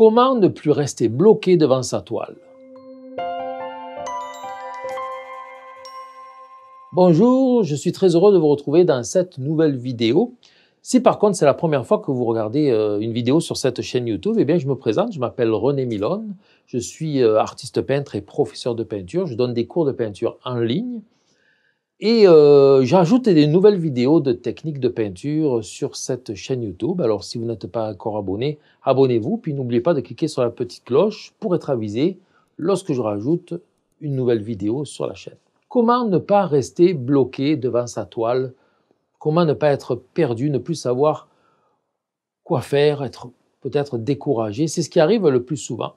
Comment ne plus rester bloqué devant sa toile Bonjour, je suis très heureux de vous retrouver dans cette nouvelle vidéo. Si par contre c'est la première fois que vous regardez euh, une vidéo sur cette chaîne YouTube, eh bien je me présente, je m'appelle René Milone, je suis euh, artiste peintre et professeur de peinture, je donne des cours de peinture en ligne. Et euh, j'ajoute des nouvelles vidéos de techniques de peinture sur cette chaîne YouTube. Alors si vous n'êtes pas encore abonné, abonnez-vous. Puis n'oubliez pas de cliquer sur la petite cloche pour être avisé lorsque je rajoute une nouvelle vidéo sur la chaîne. Comment ne pas rester bloqué devant sa toile Comment ne pas être perdu, ne plus savoir quoi faire, être peut-être découragé C'est ce qui arrive le plus souvent.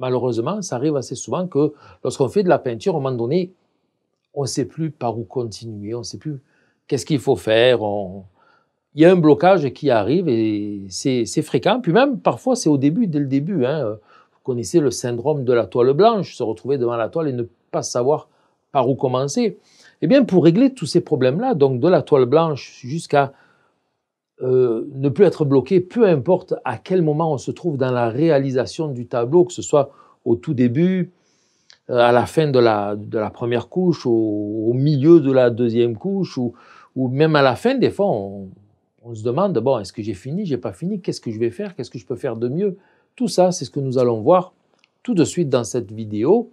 Malheureusement, ça arrive assez souvent que lorsqu'on fait de la peinture, au moment donné, on ne sait plus par où continuer, on ne sait plus qu'est-ce qu'il faut faire. On... Il y a un blocage qui arrive et c'est fréquent. Puis même parfois, c'est au début, dès le début. Hein. Vous connaissez le syndrome de la toile blanche, se retrouver devant la toile et ne pas savoir par où commencer. Eh bien, pour régler tous ces problèmes-là, donc de la toile blanche jusqu'à euh, ne plus être bloqué, peu importe à quel moment on se trouve dans la réalisation du tableau, que ce soit au tout début, euh, à la fin de la, première couche, au, milieu de la deuxième couche, ou, même à la fin, des fois, on, se demande, bon, est-ce que j'ai fini, j'ai pas fini, qu'est-ce que je vais faire, qu'est-ce que je peux faire de mieux Tout ça, c'est ce que nous allons voir tout de suite dans cette vidéo.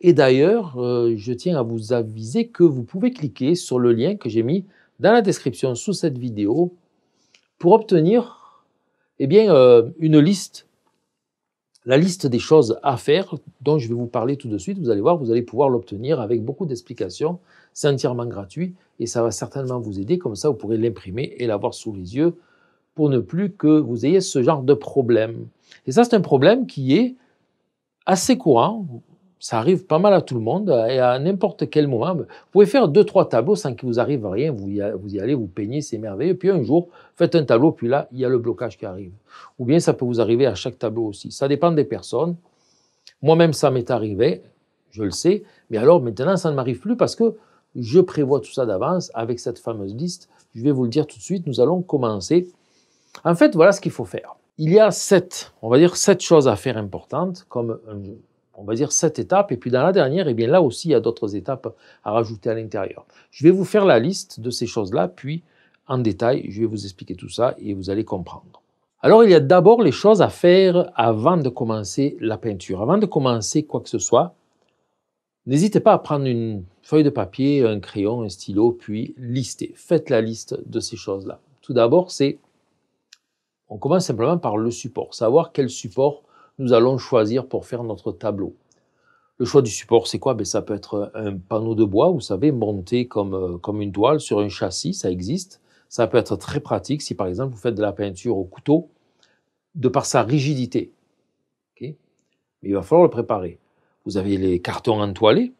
Et d'ailleurs, euh, je tiens à vous aviser que vous pouvez cliquer sur le lien que j'ai mis dans la description sous cette vidéo pour obtenir eh bien, euh, une liste la liste des choses à faire dont je vais vous parler tout de suite. Vous allez voir, vous allez pouvoir l'obtenir avec beaucoup d'explications. C'est entièrement gratuit et ça va certainement vous aider. Comme ça, vous pourrez l'imprimer et l'avoir sous les yeux pour ne plus que vous ayez ce genre de problème. Et ça, c'est un problème qui est assez courant. Ça arrive pas mal à tout le monde euh, et à n'importe quel moment. Ben, vous pouvez faire deux, trois tableaux sans qu'il vous arrive rien. Vous y, vous y allez, vous peignez, c'est merveilleux. Puis un jour, faites un tableau, puis là, il y a le blocage qui arrive. Ou bien ça peut vous arriver à chaque tableau aussi. Ça dépend des personnes. Moi-même, ça m'est arrivé, je le sais. Mais alors maintenant, ça ne m'arrive plus parce que je prévois tout ça d'avance avec cette fameuse liste. Je vais vous le dire tout de suite. Nous allons commencer. En fait, voilà ce qu'il faut faire. Il y a sept, on va dire sept choses à faire importantes, comme un, on va dire cette étape. Et puis dans la dernière, et eh bien là aussi, il y a d'autres étapes à rajouter à l'intérieur. Je vais vous faire la liste de ces choses-là, puis en détail, je vais vous expliquer tout ça et vous allez comprendre. Alors il y a d'abord les choses à faire avant de commencer la peinture. Avant de commencer quoi que ce soit, n'hésitez pas à prendre une feuille de papier, un crayon, un stylo, puis lister. Faites la liste de ces choses-là. Tout d'abord, c'est on commence simplement par le support, savoir quel support nous allons choisir pour faire notre tableau. Le choix du support, c'est quoi ben, Ça peut être un panneau de bois, vous savez, monté comme, euh, comme une toile sur un châssis, ça existe. Ça peut être très pratique si, par exemple, vous faites de la peinture au couteau, de par sa rigidité. Mais il va falloir le préparer. Vous avez les cartons entoilés,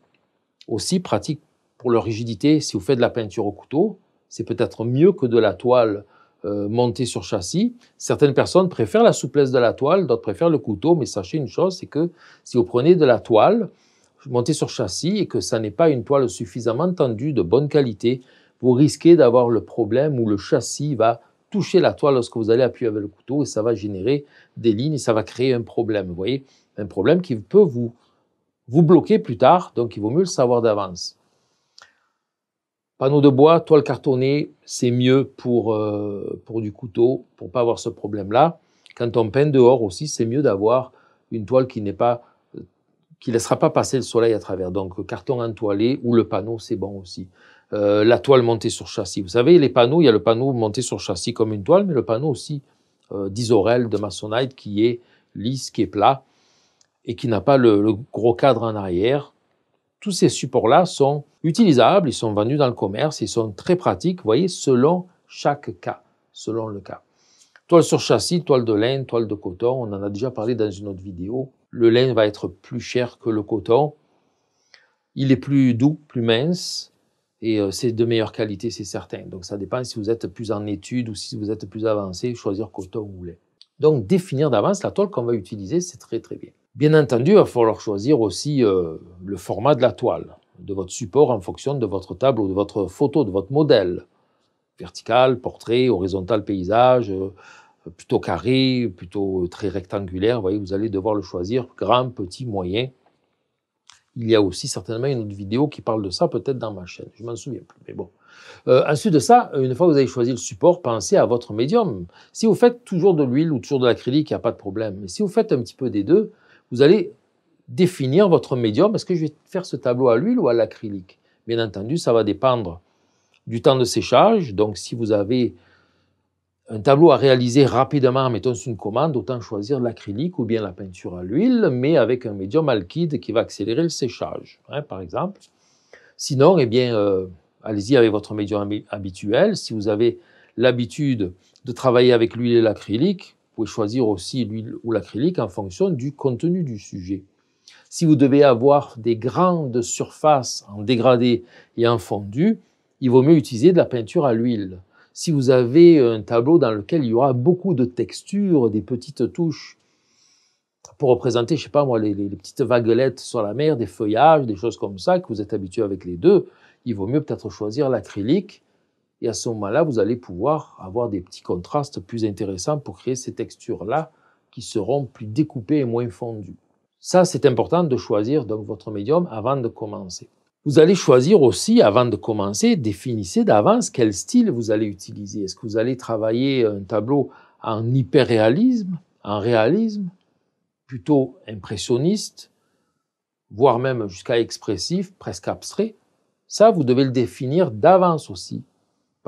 aussi pratique pour leur rigidité. Si vous faites de la peinture au couteau, c'est peut-être mieux que de la toile euh, monté sur châssis. Certaines personnes préfèrent la souplesse de la toile, d'autres préfèrent le couteau, mais sachez une chose, c'est que si vous prenez de la toile montée sur châssis et que ça n'est pas une toile suffisamment tendue, de bonne qualité, vous risquez d'avoir le problème où le châssis va toucher la toile lorsque vous allez appuyer avec le couteau et ça va générer des lignes et ça va créer un problème. Vous voyez, un problème qui peut vous, vous bloquer plus tard, donc il vaut mieux le savoir d'avance. Panneau de bois, toile cartonnée, c'est mieux pour, euh, pour du couteau, pour pas avoir ce problème-là. Quand on peint dehors aussi, c'est mieux d'avoir une toile qui n'est pas euh, qui laissera pas passer le soleil à travers. Donc carton entoilé ou le panneau, c'est bon aussi. Euh, la toile montée sur châssis. Vous savez, les panneaux, il y a le panneau monté sur châssis comme une toile, mais le panneau aussi d'isorel, de Masonite, qui est lisse, qui est plat et qui n'a pas le, gros cadre en arrière tous ces supports-là sont utilisables, ils sont vendus dans le commerce, ils sont très pratiques, vous voyez, selon chaque cas, selon le cas. Toile sur châssis, toile de laine, toile de coton, on en a déjà parlé dans une autre vidéo. Le laine va être plus cher que le coton. Il est plus doux, plus mince, et euh, c'est de meilleure qualité, c'est certain. Donc ça dépend si vous êtes plus en étude ou si vous êtes plus avancé, choisir coton ou laine. Donc définir d'avance la toile qu'on va utiliser, c'est très très bien. Bien entendu, il va falloir choisir aussi euh, le format de la toile, de votre support en fonction de votre table ou de votre photo, de votre modèle. Vertical, portrait, horizontal, paysage, euh, plutôt carré, plutôt euh, très rectangulaire. Vous voyez, vous allez devoir le choisir, grand, petit, moyen. Il y a aussi certainement une autre vidéo qui parle de ça, peut-être dans ma chaîne. Je m'en souviens plus, mais bon. ensuite de ça, une fois que vous avez choisi le support, pensez à votre médium. Si vous faites toujours de l'huile ou toujours de l'acrylique, il n'y a pas de problème. Mais si vous faites un petit peu des deux, vous allez définir votre médium. Est-ce que je vais faire ce tableau à l'huile ou à l'acrylique Bien entendu, ça va dépendre du temps de séchage. Donc, si vous avez un tableau à réaliser rapidement, mettons une commande, autant choisir l'acrylique ou bien la peinture à l'huile, mais avec un médium alkyde qui va accélérer le séchage, hein, par exemple. Sinon, eh bien, euh, allez-y avec votre médium habituel. Si vous avez l'habitude de travailler avec l'huile et l'acrylique, pouvez choisir aussi l'huile ou l'acrylique en fonction du contenu du sujet. Si vous devez avoir des grandes surfaces en dégradé et en fondu, il vaut mieux utiliser de la peinture à l'huile. Si vous avez un tableau dans lequel il y aura beaucoup de textures, des petites touches, pour représenter, je sais pas moi, les, les, petites vaguelettes sur la mer, des feuillages, des choses comme ça, que vous êtes habitué avec les deux, il vaut mieux peut-être choisir l'acrylique et à ce moment-là, vous allez pouvoir avoir des petits contrastes plus intéressants pour créer ces textures-là qui seront plus découpées et moins fondues. Ça, c'est important de choisir donc votre médium avant de commencer. Vous allez choisir aussi, avant de commencer, définissez d'avance quel style vous allez utiliser. Est-ce que vous allez travailler un tableau en hyperréalisme, en réalisme, plutôt impressionniste, voire même jusqu'à expressif, presque abstrait Ça, vous devez le définir d'avance aussi.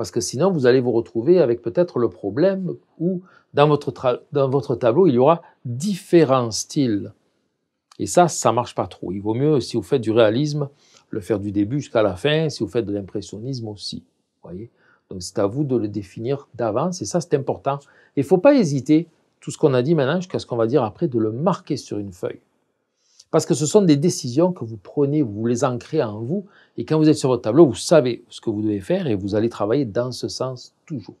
Parce que sinon, vous allez vous retrouver avec peut-être le problème où dans votre, dans votre tableau, il y aura différents styles. Et ça, ça marche pas trop. Il vaut mieux, si vous faites du réalisme, le faire du début jusqu'à la fin, si vous faites de l'impressionnisme aussi. Voyez Donc c'est à vous de le définir d'avance, et ça c'est important. Il ne faut pas hésiter, tout ce qu'on a dit maintenant jusqu'à ce qu'on va dire après, de le marquer sur une feuille. Parce que ce sont des décisions que vous prenez, vous les ancrez en vous, et quand vous êtes sur votre tableau, vous savez ce que vous devez faire et vous allez travailler dans ce sens toujours.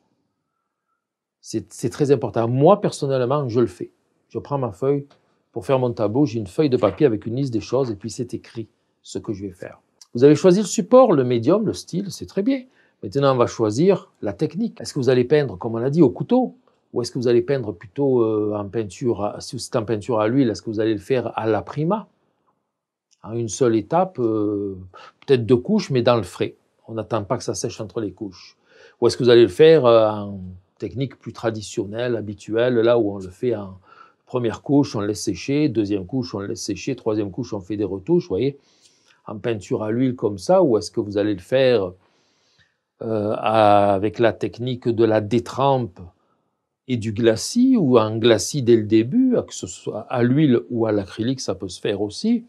C'est très important. Moi, personnellement, je le fais. Je prends ma feuille pour faire mon tableau, j'ai une feuille de papier avec une liste des choses et puis c'est écrit ce que je vais faire. Vous avez choisi le support, le médium, le style, c'est très bien. Maintenant, on va choisir la technique. Est-ce que vous allez peindre, comme on l'a dit, au couteau ou est-ce que vous allez peindre plutôt euh, en peinture, si c'est en peinture à l'huile, est-ce que vous allez le faire à la prima En une seule étape, euh, peut-être deux couches, mais dans le frais. On n'attend pas que ça sèche entre les couches. Ou est-ce que vous allez le faire euh, en technique plus traditionnelle, habituelle, là où on le fait en première couche, on laisse sécher, deuxième couche, on laisse sécher, troisième couche, on fait des retouches, vous voyez, en peinture à l'huile comme ça, ou est-ce que vous allez le faire avec la technique de la détrempe et du glacis ou un glacis dès le début, que ce soit à l'huile ou à l'acrylique, ça peut se faire aussi.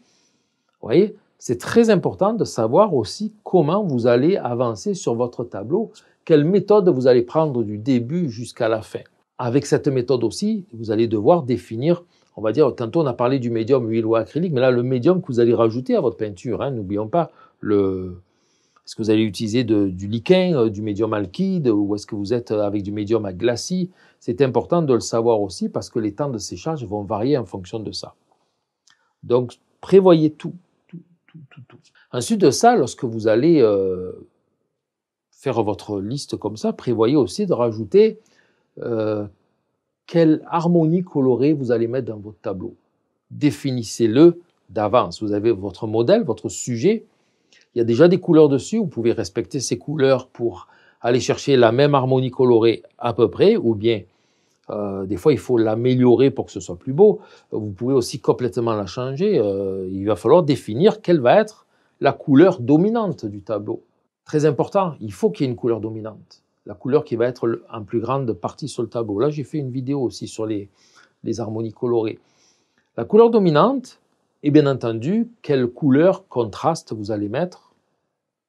Vous voyez, c'est très important de savoir aussi comment vous allez avancer sur votre tableau, quelle méthode vous allez prendre du début jusqu'à la fin. Avec cette méthode aussi, vous allez devoir définir, on va dire, tantôt on a parlé du médium huile ou acrylique, mais là le médium que vous allez rajouter à votre peinture, hein, n'oublions pas le, est-ce que vous allez utiliser du liquin, euh, du médium alkyde, ou est-ce que vous êtes euh, avec du médium à glacis C'est important de le savoir aussi parce que les temps de séchage vont varier en fonction de ça. Donc, prévoyez tout, Ensuite de ça, lorsque vous allez euh, faire votre liste comme ça, prévoyez aussi de rajouter quelle harmonie colorée vous allez mettre dans votre tableau. Définissez-le d'avance. Vous avez votre modèle, votre sujet, il y a déjà des couleurs dessus, vous pouvez respecter ces couleurs pour aller chercher la même harmonie colorée à peu près, ou bien euh, des fois il faut l'améliorer pour que ce soit plus beau. Vous pouvez aussi complètement la changer. Euh, il va falloir définir quelle va être la couleur dominante du tableau. Très important, il faut qu'il y ait une couleur dominante. La couleur qui va être en plus grande partie sur le tableau. Là, j'ai fait une vidéo aussi sur les harmonies colorées. La couleur dominante, et bien entendu, quelle couleur contraste vous allez mettre,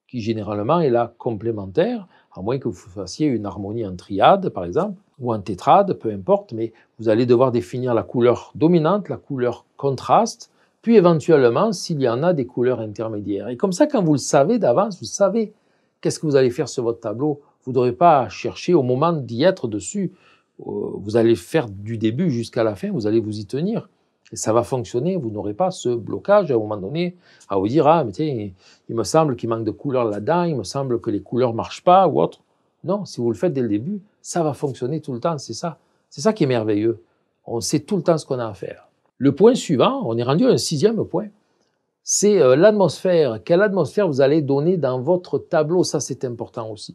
qui généralement est là complémentaire, à moins que vous fassiez une harmonie en triade, par exemple, ou en tétrade, peu importe, mais vous allez devoir définir la couleur dominante, la couleur contraste, puis éventuellement s'il y en a des couleurs intermédiaires. Et comme ça, quand vous le savez d'avance, vous savez qu'est-ce que vous allez faire sur votre tableau. Vous n'aurez pas à chercher au moment d'y être dessus. Euh, vous allez faire du début jusqu'à la fin, vous allez vous y tenir ça va fonctionner, vous n'aurez pas ce blocage à un moment donné à vous dire Ah, mais tiens, il, me semble qu'il manque de couleurs là-dedans, il me semble que les couleurs ne marchent pas ou autre. Non, si vous le faites dès le début, ça va fonctionner tout le temps, c'est ça. C'est ça qui est merveilleux. On sait tout le temps ce qu'on a à faire. Le point suivant, on est rendu à un sixième point, c'est euh, l'atmosphère. Quelle atmosphère vous allez donner dans votre tableau, ça c'est important aussi.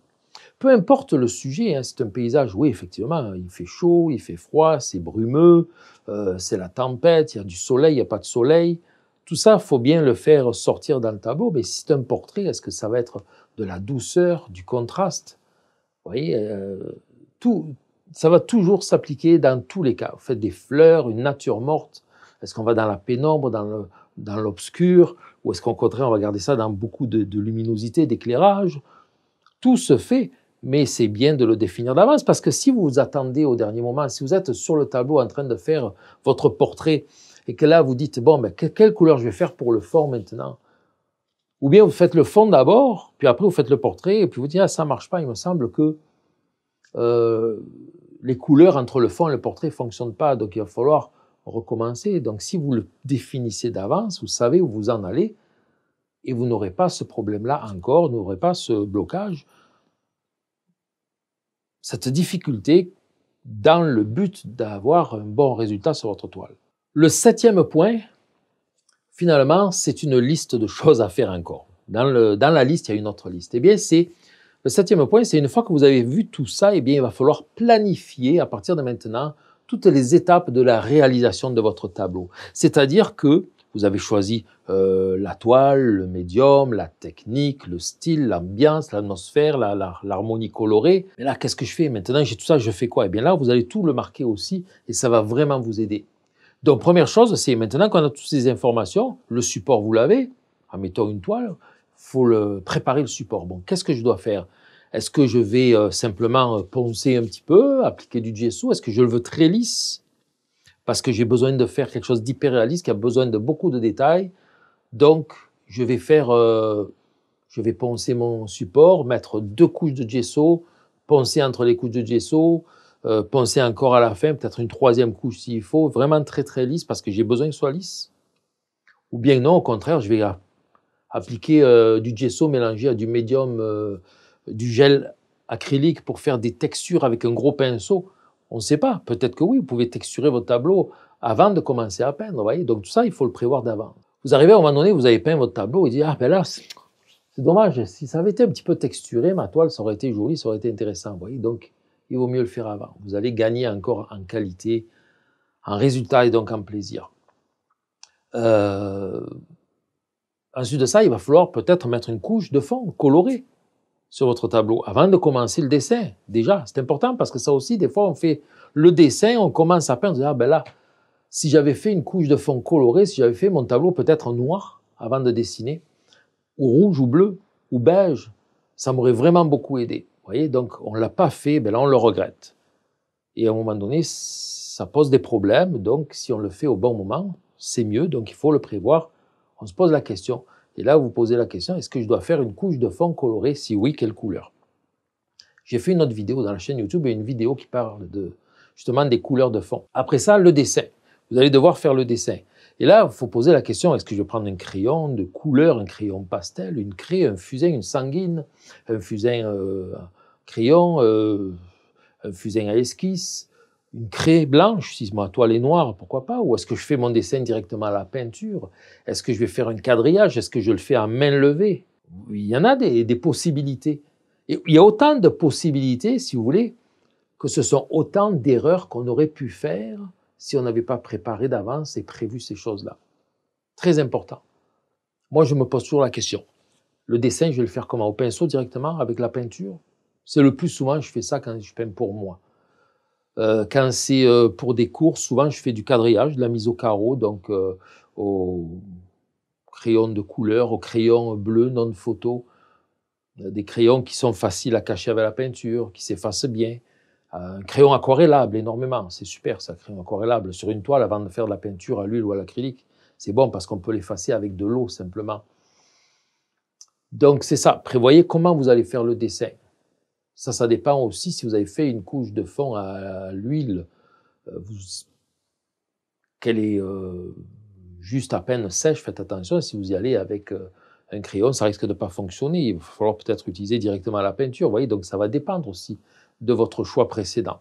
Peu importe le sujet, hein, c'est un paysage, oui, effectivement, il fait chaud, il fait froid, c'est brumeux, euh, c'est la tempête, il y a du soleil, il n'y a pas de soleil. Tout ça, faut bien le faire sortir dans le tableau. Mais si c'est un portrait, est-ce que ça va être de la douceur, du contraste Vous voyez, euh, ça va toujours s'appliquer dans tous les cas. Vous faites des fleurs, une nature morte. Est-ce qu'on va dans la pénombre, dans l'obscur, ou est-ce qu'au contraire, on va garder ça dans beaucoup de luminosité, d'éclairage tout se fait, mais c'est bien de le définir d'avance parce que si vous vous attendez au dernier moment, si vous êtes sur le tableau en train de faire votre portrait et que là vous dites bon, mais quelle couleur je vais faire pour le fond maintenant Ou bien vous faites le fond d'abord, puis après vous faites le portrait et puis vous dites ah, ça marche pas, il me semble que euh, les couleurs entre le fond et le portrait ne fonctionnent pas, donc il va falloir recommencer. Donc si vous le définissez d'avance, vous savez où vous en allez, et vous n'aurez pas ce problème-là encore, vous n'aurez pas ce blocage, cette difficulté dans le but d'avoir un bon résultat sur votre toile. Le septième point, finalement, c'est une liste de choses à faire encore. Dans, dans la liste, il y a une autre liste. Eh bien, c'est le septième point, c'est une fois que vous avez vu tout ça, eh bien, il va falloir planifier à partir de maintenant toutes les étapes de la réalisation de votre tableau. C'est-à-dire que vous avez choisi euh, la toile, le médium, la technique, le style, l'ambiance, l'atmosphère, l'harmonie colorée. Mais là, qu'est-ce que je fais Maintenant, j'ai tout ça, je fais quoi Et eh bien là, vous allez tout le marquer aussi et ça va vraiment vous aider. Donc, première chose, c'est maintenant qu'on a toutes ces informations, le support, vous l'avez, en mettant une toile, faut le préparer le support. Bon, qu'est-ce que je dois faire Est-ce que je vais euh, simplement euh, poncer un petit peu, appliquer du gesso Est-ce que je le veux très lisse parce que j'ai besoin de faire quelque chose d'hyper réaliste qui a besoin de beaucoup de détails. Donc, je vais faire, euh, je vais poncer mon support, mettre deux couches de gesso, poncer entre les couches de gesso, euh, poncer encore à la fin, peut-être une troisième couche s'il faut, vraiment très très lisse parce que j'ai besoin que soit lisse. Ou bien non, au contraire, je vais appliquer euh, du gesso mélangé à du médium, du gel acrylique pour faire des textures avec un gros pinceau. On ne sait pas. Peut-être que oui, vous pouvez texturer votre tableau avant de commencer à peindre. Voyez Donc tout ça, il faut le prévoir d'avant. Vous arrivez à un moment donné, vous avez peint votre tableau, et vous dites Ah, ben là, c'est dommage. Si ça avait été un petit peu texturé, ma toile, ça aurait été joli, ça aurait été intéressant. Voyez Donc il vaut mieux le faire avant. Vous allez gagner encore en qualité, en résultat et donc en plaisir. Euh, ensuite de ça, il va falloir peut-être mettre une couche de fond colorée sur votre tableau avant de commencer le dessin. Déjà, c'est important parce que ça aussi, des fois, on fait le dessin, on commence à peindre, ah ben là, si j'avais fait une couche de fond colorée, si j'avais fait mon tableau peut-être en noir avant de dessiner, ou rouge, ou bleu, ou beige, ça m'aurait vraiment beaucoup aidé. Vous voyez, donc on l'a pas fait, ben là, on le regrette. Et à un moment donné, ça pose des problèmes, donc si on le fait au bon moment, c'est mieux, donc il faut le prévoir. On se pose la question, et là, vous posez la question, est-ce que je dois faire une couche de fond colorée Si oui, quelle couleur J'ai fait une autre vidéo dans la chaîne YouTube une vidéo qui parle de, justement des couleurs de fond. Après ça, le dessin. Vous allez devoir faire le dessin. Et là, il faut poser la question, est-ce que je vais prendre un crayon de couleur, un crayon pastel, une craie, un fusain, une sanguine, un fusain euh, crayon, euh, un fusain à esquisse, une craie blanche, si ma toile est noire, pourquoi pas Ou est-ce que je fais mon dessin directement à la peinture Est-ce que je vais faire un quadrillage Est-ce que je le fais à main levée Il y en a des, possibilités. il y a autant de possibilités, si vous voulez, que ce sont autant d'erreurs qu'on aurait pu faire si on n'avait pas préparé d'avance et prévu ces choses-là. Très important. Moi, je me pose toujours la question. Le dessin, je vais le faire comment Au pinceau directement, avec la peinture C'est le plus souvent, je fais ça quand je peins pour moi. Euh, quand c'est euh, pour des cours, souvent je fais du quadrillage, de la mise au carreau, donc euh, au crayon de couleur, au crayon bleu non photo, des crayons qui sont faciles à cacher avec la peinture, qui s'effacent bien. Un crayon aquarellable énormément, c'est super ça, crayon aquarellable sur une toile avant de faire de la peinture à l'huile ou à l'acrylique. C'est bon parce qu'on peut l'effacer avec de l'eau simplement. Donc c'est ça, prévoyez comment vous allez faire le dessin. Ça, ça dépend aussi si vous avez fait une couche de fond à l'huile. Euh, qu'elle est euh, juste à peine sèche, faites attention. Si vous y allez avec euh, un crayon, ça risque de ne pas fonctionner. Il va falloir peut-être utiliser directement la peinture. Vous voyez, donc ça va dépendre aussi de votre choix précédent.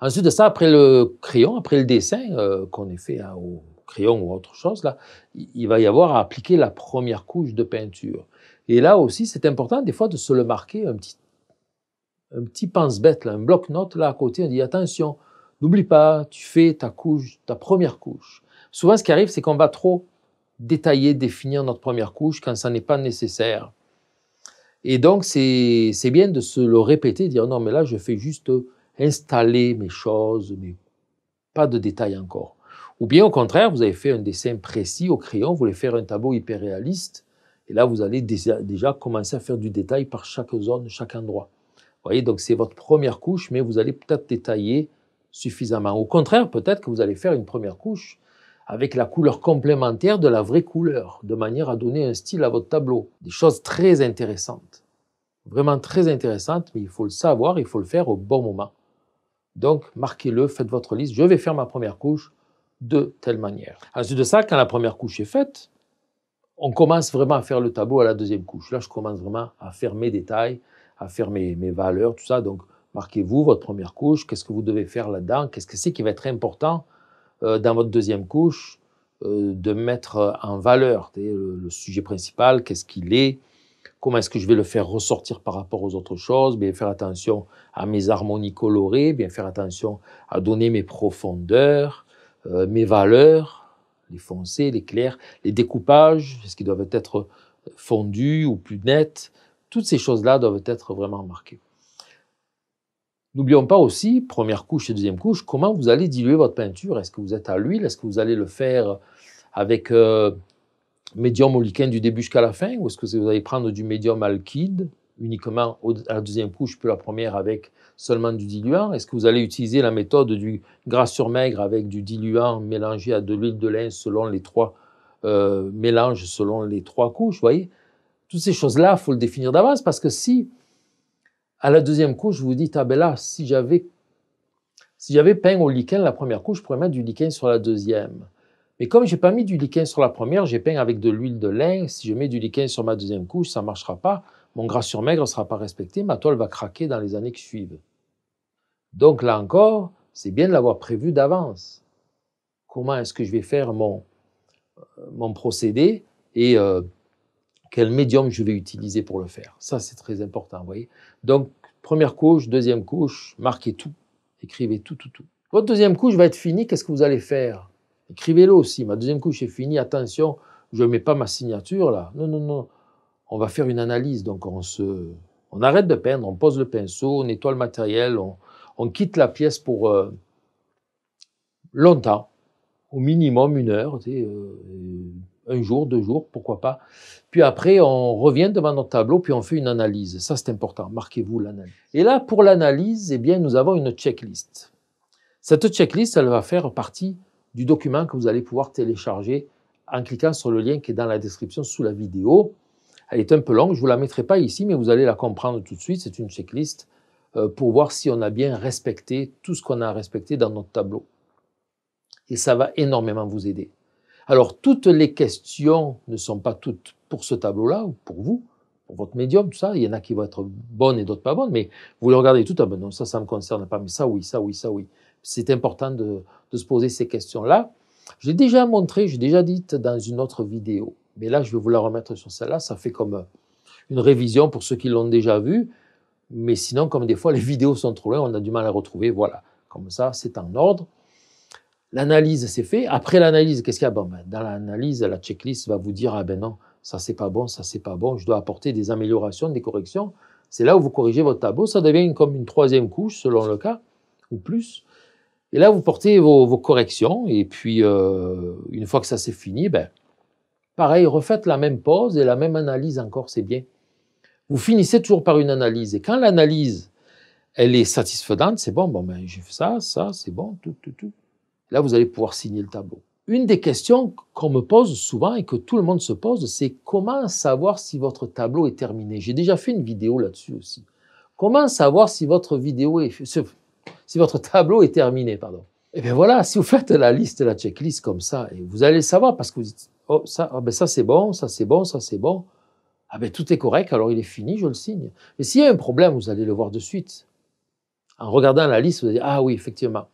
Ensuite de ça, après le crayon, après le dessin qu'on ait fait hein, au crayon ou autre chose, là, il va y avoir à appliquer la première couche de peinture. Et là aussi, c'est important des fois de se le marquer, un petit, un petit pense-bête, un bloc note là à côté. On dit attention, n'oublie pas, tu fais ta couche, ta première couche. Souvent, ce qui arrive, c'est qu'on va trop détailler, définir notre première couche quand ça n'est pas nécessaire. Et donc, c'est bien de se le répéter, dire non, mais là, je fais juste installer mes choses, mais pas de détails encore. Ou bien, au contraire, vous avez fait un dessin précis au crayon, vous voulez faire un tableau hyper réaliste, et là, vous allez déjà, commencer à faire du détail par chaque zone, chaque endroit. Vous voyez, donc c'est votre première couche, mais vous allez peut-être détailler suffisamment. Au contraire, peut-être que vous allez faire une première couche avec la couleur complémentaire de la vraie couleur, de manière à donner un style à votre tableau. Des choses très intéressantes, vraiment très intéressantes, mais il faut le savoir, il faut le faire au bon moment. Donc, marquez-le, faites votre liste. Je vais faire ma première couche de telle manière. Ensuite de ça, quand la première couche est faite, on commence vraiment à faire le tableau à la deuxième couche. Là, je commence vraiment à faire mes détails, à faire mes, valeurs, tout ça. Donc, marquez-vous votre première couche, qu'est-ce que vous devez faire là-dedans, qu'est-ce que c'est qui va être important euh, dans votre deuxième couche, euh, de mettre en valeur le, sujet principal, qu'est-ce qu'il est, comment est-ce que je vais le faire ressortir par rapport aux autres choses, bien faire attention à mes harmonies colorées, bien faire attention à donner mes profondeurs, euh, mes valeurs, les foncés, les clairs, les découpages, ce qui doivent être fondus ou plus nets, toutes ces choses-là doivent être vraiment marquées. N'oublions pas aussi, première couche et deuxième couche, comment vous allez diluer votre peinture. Est-ce que vous êtes à l'huile Est-ce que vous allez le faire avec euh, médium liquide du début jusqu'à la fin Ou est-ce que vous allez prendre du médium alkyde uniquement à la deuxième couche, puis la première avec seulement du diluant Est-ce que vous allez utiliser la méthode du gras sur maigre avec du diluant mélangé à de l'huile de lin selon les trois euh, mélanges, selon les trois couches Vous voyez, toutes ces choses-là, il faut le définir d'avance parce que si à la deuxième couche, vous vous dites, ah ben là, si j'avais si j'avais peint au lichen la première couche, je pourrais mettre du lichen sur la deuxième. Mais comme je n'ai pas mis du lichen sur la première, j'ai peint avec de l'huile de lin. Si je mets du lichen sur ma deuxième couche, ça ne marchera pas mon gras sur maigre ne sera pas respecté, ma toile va craquer dans les années qui suivent. Donc là encore, c'est bien de l'avoir prévu d'avance. Comment est-ce que je vais faire mon, euh, mon procédé et euh, quel médium je vais utiliser pour le faire Ça, c'est très important, vous voyez. Donc, première couche, deuxième couche, marquez tout, écrivez tout, tout, tout. Votre deuxième couche va être finie, qu'est-ce que vous allez faire Écrivez-le aussi. Ma deuxième couche est finie, attention, je ne mets pas ma signature là. Non, non, non on va faire une analyse. Donc on se, on arrête de peindre, on pose le pinceau, on nettoie le matériel, on, quitte la pièce pour euh, longtemps, au minimum une heure, euh, un jour, deux jours, pourquoi pas. Puis après, on revient devant notre tableau, puis on fait une analyse. Ça, c'est important. Marquez-vous l'analyse. Et là, pour l'analyse, eh bien, nous avons une checklist. Cette checklist, elle va faire partie du document que vous allez pouvoir télécharger en cliquant sur le lien qui est dans la description sous la vidéo. Elle est un peu longue, je ne vous la mettrai pas ici, mais vous allez la comprendre tout de suite. C'est une checklist euh, pour voir si on a bien respecté tout ce qu'on a respecté dans notre tableau. Et ça va énormément vous aider. Alors, toutes les questions ne sont pas toutes pour ce tableau-là, ou pour vous, pour votre médium, tout ça. Il y en a qui vont être bonnes et d'autres pas bonnes, mais vous les regardez tout, ah ben non, ça, ça ne me concerne pas, mais ça, oui, ça, oui, ça, oui. C'est important de, de se poser ces questions-là. J'ai déjà montré, j'ai déjà dit dans une autre vidéo, mais là, je vais vous la remettre sur celle-là. Ça fait comme une révision pour ceux qui l'ont déjà vue. Mais sinon, comme des fois, les vidéos sont trop loin, on a du mal à retrouver. Voilà, comme ça, c'est en ordre. L'analyse, c'est fait. Après l'analyse, qu'est-ce qu'il y a ben, Dans l'analyse, la checklist va vous dire Ah ben non, ça c'est pas bon, ça c'est pas bon, je dois apporter des améliorations, des corrections. C'est là où vous corrigez votre tableau. Ça devient comme une troisième couche, selon le cas, ou plus. Et là, vous portez vos, corrections. Et puis, euh, une fois que ça c'est fini, ben, Pareil, refaites la même pause et la même analyse encore, c'est bien. Vous finissez toujours par une analyse. Et quand l'analyse, elle est satisfaisante, c'est bon, bon, ben, j'ai fait ça, ça, c'est bon, tout, tout, tout. Là, vous allez pouvoir signer le tableau. Une des questions qu'on me pose souvent et que tout le monde se pose, c'est comment savoir si votre tableau est terminé. J'ai déjà fait une vidéo là-dessus aussi. Comment savoir si votre vidéo est, si votre tableau est terminé, pardon. Eh bien voilà, si vous faites la liste, la checklist comme ça, vous allez le savoir parce que vous oh, ça, ah ben ça c'est bon, ça c'est bon, ça c'est bon. Ah ben tout est correct, alors il est fini, je le signe. Mais s'il y a un problème, vous allez le voir de suite. En regardant la liste, vous allez dire, ah oui, effectivement,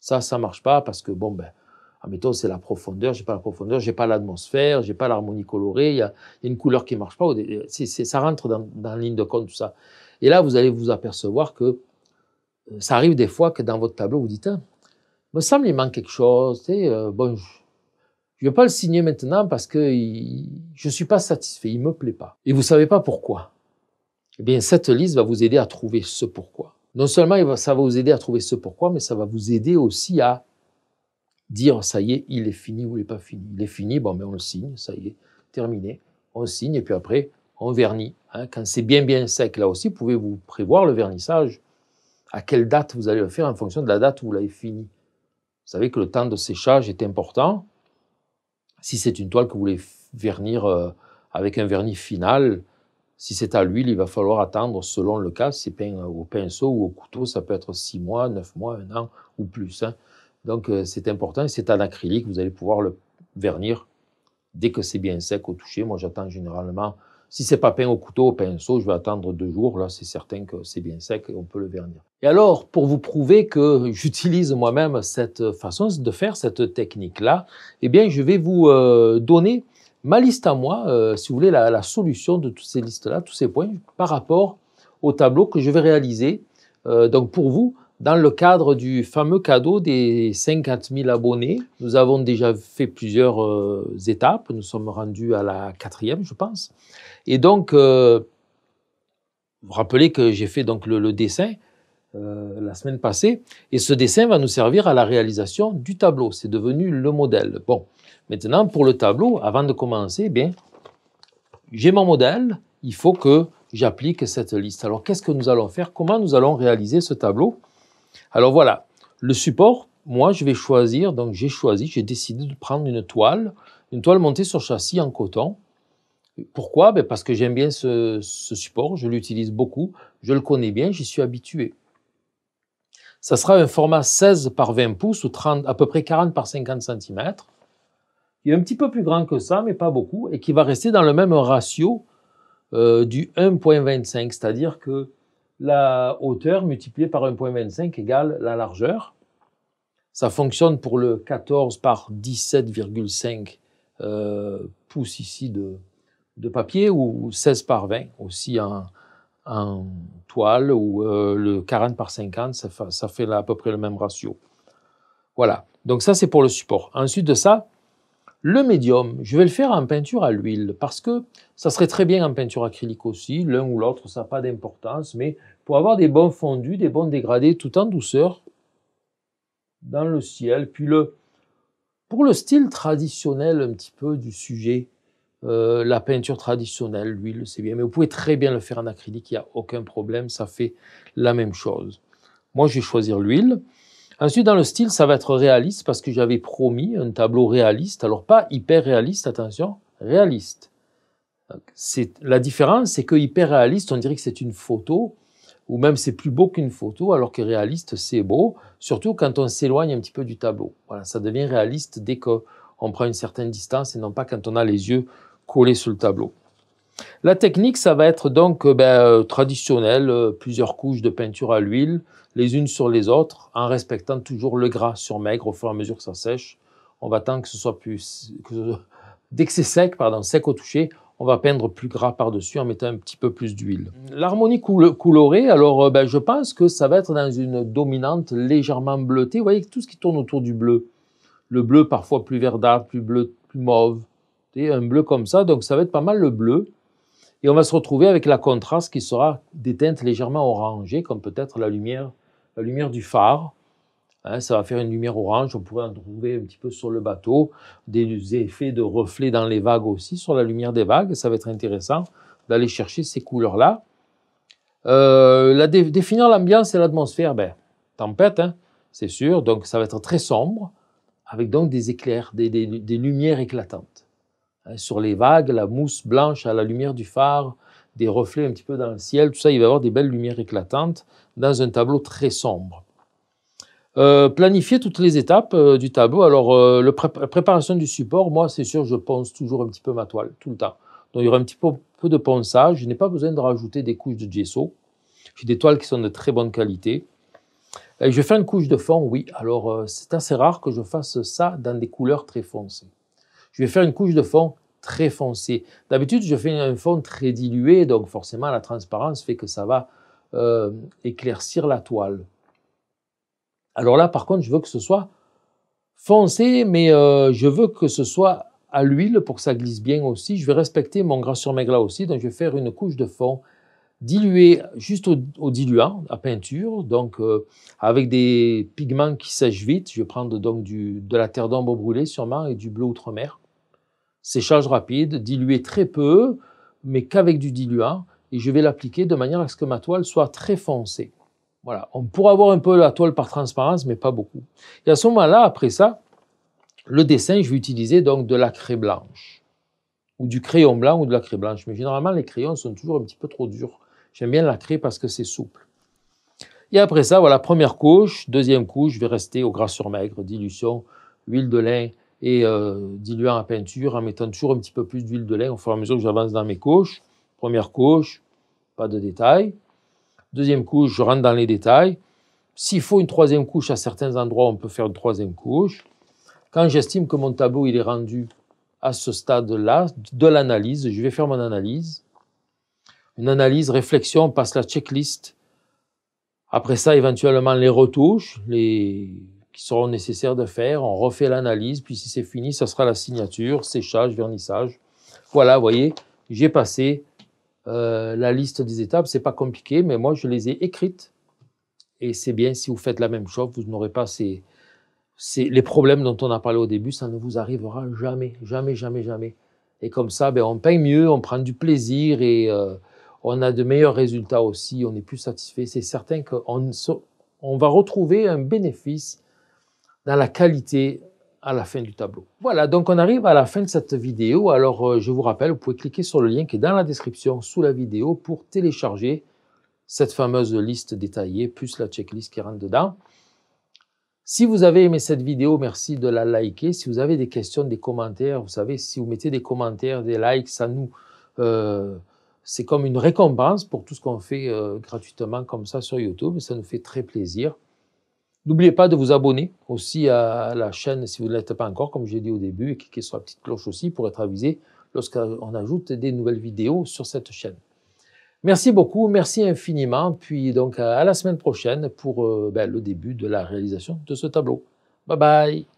ça, ça marche pas parce que, bon, ben, admettons, c'est la profondeur, j'ai pas la profondeur, j'ai pas l'atmosphère, j'ai pas l'harmonie colorée, il y, a une couleur qui marche pas, ça rentre dans, la ligne de compte, tout ça. Et là, vous allez vous apercevoir que euh, ça arrive des fois que dans votre tableau, vous dites, hein, me semble, il manque quelque chose, tu sais, euh, bon, je ne vais pas le signer maintenant parce que je ne suis pas satisfait, il ne me plaît pas. Et vous ne savez pas pourquoi. Eh bien, cette liste va vous aider à trouver ce pourquoi. Non seulement ça va vous aider à trouver ce pourquoi, mais ça va vous aider aussi à dire, ça y est, il est fini ou il n'est pas fini. Il est fini, bon, mais ben, on le signe, ça y est, terminé. On signe et puis après, on vernit. Hein. Quand c'est bien, bien sec, là aussi, pouvez-vous prévoir le vernissage à quelle date vous allez le faire en fonction de la date où vous l'avez fini. Vous savez que le temps de séchage est important. Si c'est une toile que vous voulez vernir euh, avec un vernis final, si c'est à l'huile, il va falloir attendre selon le cas. Si c'est peint au pinceau ou au couteau, ça peut être 6 mois, 9 mois, 1 an ou plus. Hein. Donc euh, c'est important. C'est en acrylique, vous allez pouvoir le vernir dès que c'est bien sec au toucher. Moi, j'attends généralement si c'est pas peint au couteau, au pinceau, je vais attendre deux jours. Là, c'est certain que c'est bien sec et on peut le vernir. Et alors, pour vous prouver que j'utilise moi-même cette façon de faire, cette technique-là, eh bien, je vais vous euh, donner ma liste à moi, euh, si vous voulez, la, solution de toutes ces listes-là, tous ces points, par rapport au tableau que je vais réaliser. Euh, donc, pour vous, dans le cadre du fameux cadeau des 50 000 abonnés. Nous avons déjà fait plusieurs euh, étapes. Nous sommes rendus à la quatrième, je pense. Et donc, euh, vous rappelez que j'ai fait donc le, dessin euh, la semaine passée. Et ce dessin va nous servir à la réalisation du tableau. C'est devenu le modèle. Bon, maintenant, pour le tableau, avant de commencer, eh bien, j'ai mon modèle. Il faut que j'applique cette liste. Alors, qu'est-ce que nous allons faire Comment nous allons réaliser ce tableau alors voilà, le support, moi je vais choisir, donc j'ai choisi, j'ai décidé de prendre une toile, une toile montée sur châssis en coton. Pourquoi ben, Parce que j'aime bien ce, support, je l'utilise beaucoup, je le connais bien, j'y suis habitué. Ça sera un format 16 par 20 pouces ou 30, à peu près 40 par 50 cm. Il est un petit peu plus grand que ça, mais pas beaucoup, et qui va rester dans le même ratio euh, du 1.25, c'est-à-dire que la hauteur multipliée par 1,25 égale la largeur. Ça fonctionne pour le 14 par 17,5 euh, pouces ici de, de, papier ou 16 par 20 aussi en, toile ou euh, le 40 par 50, ça fait, ça à peu près le même ratio. Voilà, donc ça c'est pour le support. Ensuite de ça, le médium, je vais le faire en peinture à l'huile parce que ça serait très bien en peinture acrylique aussi, l'un ou l'autre, ça n'a pas d'importance, mais pour avoir des bons fondus, des bons dégradés tout en douceur dans le ciel. Puis le, pour le style traditionnel un petit peu du sujet, euh, la peinture traditionnelle, l'huile, c'est bien, mais vous pouvez très bien le faire en acrylique, il n'y a aucun problème, ça fait la même chose. Moi, je vais choisir l'huile. Ensuite, dans le style, ça va être réaliste parce que j'avais promis un tableau réaliste. Alors, pas hyper réaliste, attention, réaliste. la différence, c'est que hyper réaliste, on dirait que c'est une photo, ou même c'est plus beau qu'une photo, alors que réaliste, c'est beau, surtout quand on s'éloigne un petit peu du tableau. ça devient réaliste dès qu'on prend une certaine distance et non pas quand on a les yeux collés sur le tableau. La technique, ça va être donc euh, ben, euh, traditionnelle, euh, plusieurs couches de peinture à l'huile, les unes sur les autres, en respectant toujours le gras sur maigre au fur et à mesure que ça sèche. On va attendre que ce soit plus... Que, dès que c'est sec, pardon, sec au toucher, on va peindre plus gras par-dessus en mettant un petit peu plus d'huile. L'harmonie colorée, alors ben, je pense que ça va être dans une dominante légèrement bleutée. Vous voyez tout ce qui tourne autour du bleu. Le bleu parfois plus verdâtre, plus bleu, plus mauve. Et un bleu comme ça, donc ça va être pas mal le bleu. Et on va se retrouver avec la contraste qui sera des teintes légèrement orangées, comme peut-être la lumière, la lumière du phare. Hein, ça va faire une lumière orange. On pourrait en trouver un petit peu sur le bateau, des effets de reflets dans les vagues aussi, sur la lumière des vagues. Ça va être intéressant d'aller chercher ces couleurs-là. Euh, la définir l'ambiance et l'atmosphère, ben, tempête, hein, c'est sûr. Donc ça va être très sombre, avec donc des éclairs, des lumières éclatantes. Euh, sur les vagues, la mousse blanche à la lumière du phare, des reflets un petit peu dans le ciel, tout ça, il va y avoir des belles lumières éclatantes dans un tableau très sombre. Euh, planifier toutes les étapes euh, du tableau. Alors, la préparation du support, moi, c'est sûr, je ponce toujours un petit peu ma toile, tout le temps. Donc, il y aura un petit peu, de ponçage. Je n'ai pas besoin de rajouter des couches de gesso. J'ai des toiles qui sont de très bonne qualité. Et je fais une couche de fond, oui. Alors, c'est assez rare que je fasse ça dans des couleurs très foncées. Je vais faire une couche de fond très foncée. D'habitude, je fais un fond très dilué, donc forcément la transparence fait que ça va euh, éclaircir la toile. Alors là, par contre, je veux que ce soit foncé, mais euh, je veux que ce soit à l'huile pour que ça glisse bien aussi. Je vais respecter mon gras sur maigre là aussi, donc je vais faire une couche de fond diluée juste au, diluant, à peinture, donc euh, avec des pigments qui sèchent vite. Je vais prendre donc de la terre d'ombre brûlée sûrement et du bleu outre-mer séchage rapide, dilué très peu, mais qu'avec du diluant, et je vais l'appliquer de manière à ce que ma toile soit très foncée. Voilà, on pourra avoir un peu la toile par transparence, mais pas beaucoup. Et à ce moment-là, après ça, le dessin, je vais utiliser donc de la craie blanche, ou du crayon blanc ou de la craie blanche. Mais généralement, les crayons sont toujours un petit peu trop durs. J'aime bien la craie parce que c'est souple. Et après ça, voilà, première couche, deuxième couche, je vais rester au gras sur maigre, dilution, huile de lin, et euh, diluant la peinture en mettant toujours un petit peu plus d'huile de lin au fur et à mesure que j'avance dans mes couches. Première couche, pas de détails. Deuxième couche, je rentre dans les détails. S'il faut une troisième couche à certains endroits, on peut faire une troisième couche. Quand j'estime que mon tableau il est rendu à ce stade-là de l'analyse, je vais faire mon analyse. Une analyse, réflexion, on passe la checklist. Après ça, éventuellement les retouches, les qui seront nécessaires de faire. On refait l'analyse, puis si c'est fini, ça sera la signature, séchage, vernissage. Voilà, vous voyez, j'ai passé euh, la liste des étapes. C'est pas compliqué, mais moi, je les ai écrites. Et c'est bien, si vous faites la même chose, vous n'aurez pas ces, les problèmes dont on a parlé au début. Ça ne vous arrivera jamais, jamais, jamais, jamais. Et comme ça, ben, on peint mieux, on prend du plaisir et euh, on a de meilleurs résultats aussi, on est plus satisfait. C'est certain qu'on on va retrouver un bénéfice la qualité à la fin du tableau. Voilà, donc on arrive à la fin de cette vidéo. Alors euh, je vous rappelle, vous pouvez cliquer sur le lien qui est dans la description sous la vidéo pour télécharger cette fameuse liste détaillée, plus la checklist qui rentre dedans. Si vous avez aimé cette vidéo, merci de la liker. Si vous avez des questions, des commentaires, vous savez, si vous mettez des commentaires, des likes, ça nous... Euh, c'est comme une récompense pour tout ce qu'on fait euh, gratuitement comme ça sur YouTube. Ça nous fait très plaisir. N'oubliez pas de vous abonner aussi à la chaîne si vous ne l'êtes pas encore, comme j'ai dit au début, et cliquez sur la petite cloche aussi pour être avisé lorsqu'on ajoute des nouvelles vidéos sur cette chaîne. Merci beaucoup, merci infiniment, puis donc à la semaine prochaine pour euh, ben, le début de la réalisation de ce tableau. Bye bye